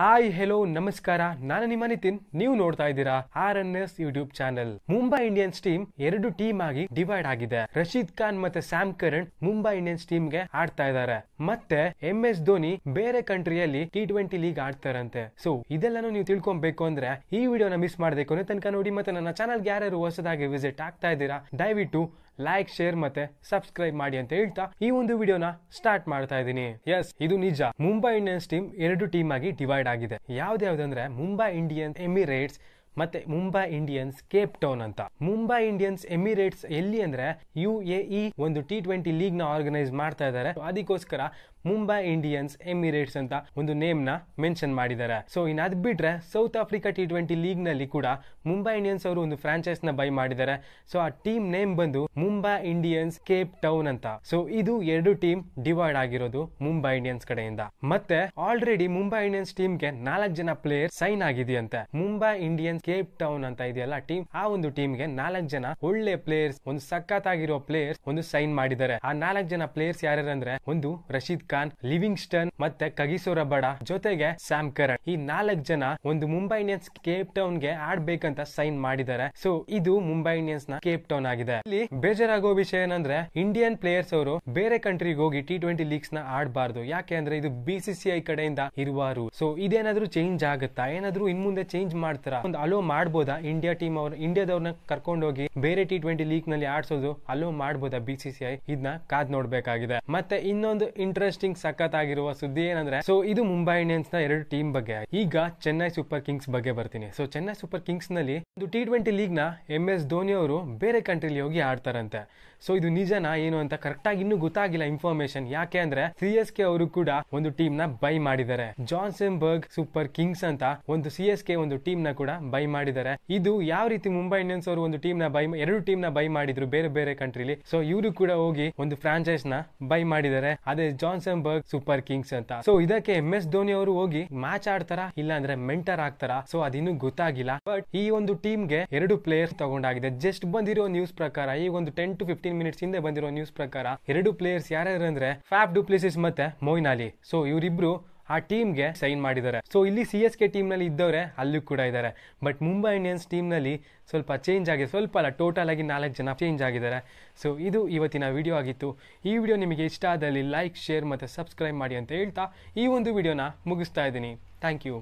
hi hello ನಮಸ್ಕಾರ ನಾನು ನಿಮ್ಮ ನಿತಿನ್ ನೀವು ನೋಡ್ತಾ ಇದ್ದೀರಾ R N S YouTube channel Mumbai Indians team ಎರಡು ಟೀಮ್ ಆಗಿ ಡಿವೈಡ್ ಆಗಿದೆ ರಶೀದ್ ಖಾನ್ ಮತ್ತೆ Sam Curran Mumbai Indians team ಗೆ ಆಡ್ತಾ ಇದ್ದಾರೆ ಮತ್ತೆ ಎಂ ಎಸ್ ಧೋನಿ ಬೇರೆ ಕಂಟ್ರಿಯಲ್ಲಿ ಟಿ ಟ್ವೆಂಟಿ ಲೀಗ್ ಆಡ್ತಾರಂತೆ ಸೊ ಇದೆಲ್ಲಾನು ನೀವು ತಿಳ್ಕೊಬೇಕು ಅಂದ್ರೆ ಈ ವಿಡಿಯೋನ ಮಿಸ್ ಮಾಡಬೇಕು ತನಕ ನೋಡಿ ಮತ್ತೆ ನನ್ನ ಚಾನಲ್ಗೆ ಯಾರ್ಯಾರು ಹೊಸದಾಗಿ ವಿಸಿಟ್ ಆಗ್ತಾ ಇದ್ದೀರಾ ದಯವಿಟ್ಟು ಲೈಕ್ ಶೇರ್ ಮತ್ತೆ ಸಬ್ಸ್ಕ್ರೈಬ್ ಮಾಡಿ ಅಂತ ಹೇಳ್ತಾ ಈ ಒಂದು ವಿಡಿಯೋನ ಸ್ಟಾರ್ಟ್ ಮಾಡ್ತಾ ಇದ್ದೀನಿ ಎಸ್ ಇದು ನಿಜ ಮುಂಬೈ ಇಂಡಿಯನ್ಸ್ ಟೀಮ್ ಎರಡು ಟೀಮ್ ಆಗಿ ಡಿವೈಡ್ ಆಗಿದೆ ಯಾವ್ದು ಯಾವ್ದಂದ್ರೆ ಮುಂಬೈ ಇಂಡಿಯನ್ಸ್ ಎಮಿರೇಟ್ಸ್ ಮತ್ತೆ ಮುಂಬೈ ಇಂಡಿಯನ್ಸ್ ಕೇಪ್ ಟೌನ್ ಅಂತ ಮುಂಬೈ ಇಂಡಿಯನ್ಸ್ ಎಮಿರೇಟ್ಸ್ ಎಲ್ಲಿ ಅಂದ್ರೆ ಯು ಎ ಇ ಒಂದು ಟಿ ಟ್ವೆಂಟಿ ಲೀಗ್ ನ ಆರ್ಗನೈಸ್ ಮಾಡ್ತಾ ಇದ್ದಾರೆ ಅದಕ್ಕೋಸ್ಕರ ಮುಂಬೈ ಇಂಡಿಯನ್ಸ್ ಎಮಿರೇಟ್ಸ್ ಅಂತ ಒಂದು ನೇಮ್ ನ ಮೆನ್ಷನ್ ಮಾಡಿದ್ದಾರೆ ಸೊ ಅದ್ ಬಿಟ್ರೆ South Africa T twenty league ನಲ್ಲಿ ಕೂಡ ಮುಂಬೈ ಇಂಡಿಯನ್ಸ್ ಅವರು ಒಂದು ಫ್ರಾಂಚೈಸ್ ನ ಬೈ ಮಾಡಿದ್ದಾರೆ ಸೊ ಆ ಟೀಮ್ ನೇಮ್ ಬಂದು ಮುಂಬೈ ಇಂಡಿಯನ್ಸ್ ಕೇಪ್ ಟೌನ್ ಅಂತ ಸೊ ಇದು ಎರಡು ಟೀಮ್ ಡಿವೈಡ್ ಆಗಿರೋದು ಮುಂಬೈ ಇಂಡಿಯನ್ಸ್ ಕಡೆಯಿಂದ ಮತ್ತೆ ಆಲ್ರೆಡಿ ಮುಂಬೈ ಇಂಡಿಯನ್ಸ್ ಟೀಮ್ ಗೆ ನಾಲ್ಕು ಜನ ಪ್ಲೇಯರ್ ಸೈನ್ ಆಗಿದೆಯಂತೆ ಮುಂಬೈ ಇಂಡಿಯನ್ಸ್ ಕೇಪ್ ಟೌನ್ ಅಂತ ಇದೆಯಲ್ಲ ಟೀಮ್ ಆ ಒಂದು ಟೀಮ್ ಗೆ ನಾಲ್ಕು ಜನ ಒಳ್ಳೆ ಪ್ಲೇಯರ್ಸ್ ಒಂದು ಸಖತ್ ಆಗಿರೋ ಪ್ಲೇಯರ್ಸ್ ಒಂದು ಸೈನ್ ಮಾಡಿದ್ದಾರೆ ಆ ನಾಲ್ಕು ಜನ ಪ್ಲೇಯರ್ಸ್ ಅಂದ್ರೆ ಒಂದು ರಶೀದ್ ಖಾನ್ ಲಿವಿಂಗ್ಸ್ಟನ್ ಮತ್ತೆ ಕಗಿಸೋರ ಬಡ ಜೊತೆಗೆ ಸ್ಯಾಮ್ ಕರಣ್ ಈ ನಾಲ್ಕು ಜನ ಒಂದು ಮುಂಬೈ ಇಂಡಿಯನ್ಸ್ ಕೇಪ್ ಟೌನ್ ಗೆ ಆಡ್ಬೇಕಂತ ಸೈನ್ ಮಾಡಿದ್ದಾರೆ ಸೊ ಇದು ಮುಂಬೈ ಇಂಡಿಯನ್ಸ್ ನ ಕೇಪ್ ಟೌನ್ ಆಗಿದೆ ಇಲ್ಲಿ ಬೇಜಾರಾಗೋ ವಿಷಯ ಏನಂದ್ರೆ ಇಂಡಿಯನ್ ಪ್ಲೇಯರ್ಸ್ ಅವರು ಬೇರೆ ಕಂಟ್ರಿಗೆ ಹೋಗಿ ಟಿ ಟ್ವೆಂಟಿ ಲೀಗ್ಸ್ ನ ಆಡಬಾರ್ದು ಯಾಕೆ ಅಂದ್ರೆ ಇದು ಬಿಸಿಸಿಐ ಕಡೆಯಿಂದ ಇರುವಾರು ಸೊ ಇದೇನಾದ್ರೂ ಚೇಂಜ್ ಆಗುತ್ತಾ ಏನಾದ್ರೂ ಇನ್ ಮುಂದೆ ಚೇಂಜ್ ಮಾಡ್ತಾರ ಒಂದು ಅಲ್ಲೂ ಮಾಡ್ಬೋದಾ ಇಂಡಿಯಾ ಟೀಮ್ ಅವ್ರು ಇಂಡಿಯಾದವ್ರನ್ನ ಹೋಗಿ ಬೇರೆ ಟಿ ಟ್ವೆಂಟಿ ಲೀಗ್ ನಲ್ಲಿ ಆಡ್ಸೋದು ಅಲ್ಲೂ ಮಾಡ್ಬೋದಾ ಬಿ ಸಿ ಇದನ್ನ ಕಾದ್ ನೋಡ್ಬೇಕಾಗಿದೆ ಮತ್ತೆ ಇನ್ನೊಂದು ಇಂಟ್ರೆಸ್ಟಿಂಗ್ ಸಖತ್ ಆಗಿರುವ ಸುದ್ದಿ ಏನಂದ್ರೆ ಸೊ ಇದು ಮುಂಬೈ ಇಂಡಿಯನ್ಸ್ ನ ಎರಡು ಟೀಮ್ ಬಗ್ಗೆ ಈಗ ಚೆನ್ನೈ ಸೂಪರ್ ಕಿಂಗ್ಸ್ ಬಗ್ಗೆ ಬರ್ತೀನಿ ಸೊ ಚೆನ್ನೈ ಸೂಪರ್ ಕಿಂಗ್ಸ್ ನಲ್ಲಿ ಒಂದು ಟಿ ಟ್ವೆಂಟಿ ಲೀಗ್ ನ ಎಂ ಎಸ್ ಧೋನಿ ಅವರು ಬೇರೆ ಕಂಟ್ರಿಲಿ ಹೋಗಿ ಆಡ್ತಾರಂತೆ ಸೊ ಇದು ನಿಜನಾ ಏನು ಅಂತ ಕರೆಕ್ಟ್ ಆಗಿ ಇನ್ನೂ ಗೊತ್ತಾಗಿಲ್ಲ ಇನ್ಫಾರ್ಮೇಶನ್ ಯಾಕೆ ಅಂದ್ರೆ ಸಿ ಎಸ್ ಕೆ ಅವರು ಕೂಡ ಒಂದು ಟೀಮ್ ನ ಬೈ ಮಾಡಿದ್ದಾರೆ ಜಾನ್ಸನ್ ಬರ್ಗ್ ಸೂಪರ್ ಕಿಂಗ್ಸ್ ಅಂತ ಒಂದು ಸಿ ಎಸ್ ಕೆ ಒಂದು ಟೀಮ್ ನ ಕೂಡ ಬೈ ಬೈ ಮಾಡಿದ್ದಾರೆ ಇದು ಯಾವ ರೀತಿ ಮುಂಬೈ ಇಂಡಿಯನ್ಸ್ ಅವರು ಒಂದು ಟೀಮ್ ನ ಬೈ ಎರಡು ಟೀಮ್ ನ ಬೈ ಮಾಡಿದ್ರು ಬೇರೆ ಬೇರೆ ಕಂಟ್ರಿಲಿ ಸೊ ಇವರು ಕೂಡ ಹೋಗಿ ಒಂದು ಫ್ರಾಂಚೈಸ್ ನ ಬೈ ಮಾಡಿದ್ದಾರೆ ಅದೇ ಜಾನ್ಸನ್ ಬರ್ಗ್ ಸೂಪರ್ ಕಿಂಗ್ಸ್ ಅಂತ ಸೊ ಇದಕ್ಕೆ ಎಂ ಎಸ್ ಧೋನಿ ಅವರು ಹೋಗಿ ಮ್ಯಾಚ್ ಆಡ್ತಾರ ಇಲ್ಲ ಅಂದ್ರೆ ಮೆಂಟರ್ ಆಗ್ತಾರ ಸೊ ಅದಿನ್ನು ಗೊತ್ತಾಗಿಲ್ಲ ಬಟ್ ಈ ಒಂದು ಟೀಮ್ ಗೆ ಎರಡು ಪ್ಲೇಯರ್ಸ್ ತಗೊಂಡಾಗಿದೆ ಜಸ್ಟ್ ಬಂದಿರೋ ನ್ಯೂಸ್ ಪ್ರಕಾರ ಈ ಒಂದು ಟೆನ್ ಟು ಫಿಫ್ಟೀನ್ ಮಿನಿಟ್ಸ್ ಹಿಂದೆ ಬಂದಿರೋ ನ್ಯೂಸ್ ಪ್ರಕಾರ ಎರಡು ಪ್ಲೇಯರ್ಸ್ ಯಾರ್ಯಾರು ಅಂದ್ರೆ ಫ್ಯಾಫ್ ಡುಪ್ಲಿಸಿಸ್ ಮತ್ತೆ ಮೊಯ್ನ್ ಸೊ ಇವರಿಬ್ರು ಆ ಟೀಮ್ಗೆ ಸೈನ್ ಮಾಡಿದ್ದಾರೆ ಸೊ ಇಲ್ಲಿ ಸಿ ಎಸ್ ಕೆ ಟೀಮ್ನಲ್ಲಿ ಇದ್ದವರೇ ಅಲ್ಲೂ ಕೂಡ ಇದ್ದಾರೆ ಬಟ್ ಮುಂಬೈ ಇಂಡಿಯನ್ಸ್ ಟೀಮ್ನಲ್ಲಿ ಸ್ವಲ್ಪ ಚೇಂಜ್ ಆಗಿದೆ ಸ್ವಲ್ಪ ಅಲ್ಲ ಟೋಟಲ್ ಆಗಿ ನಾಲ್ಕು ಜನ ಚೇಂಜ್ ಆಗಿದ್ದಾರೆ ಸೊ ಇದು ಇವತ್ತಿನ ವಿಡಿಯೋ ಆಗಿತ್ತು ಈ ವಿಡಿಯೋ ನಿಮಗೆ ಇಷ್ಟ ಆದಲ್ಲಿ ಲೈಕ್ ಶೇರ್ ಮತ್ತು ಸಬ್ಸ್ಕ್ರೈಬ್ ಮಾಡಿ ಅಂತ ಹೇಳ್ತಾ ಈ ಒಂದು ವಿಡಿಯೋನ ಮುಗಿಸ್ತಾ ಇದ್ದೀನಿ ಥ್ಯಾಂಕ್ ಯು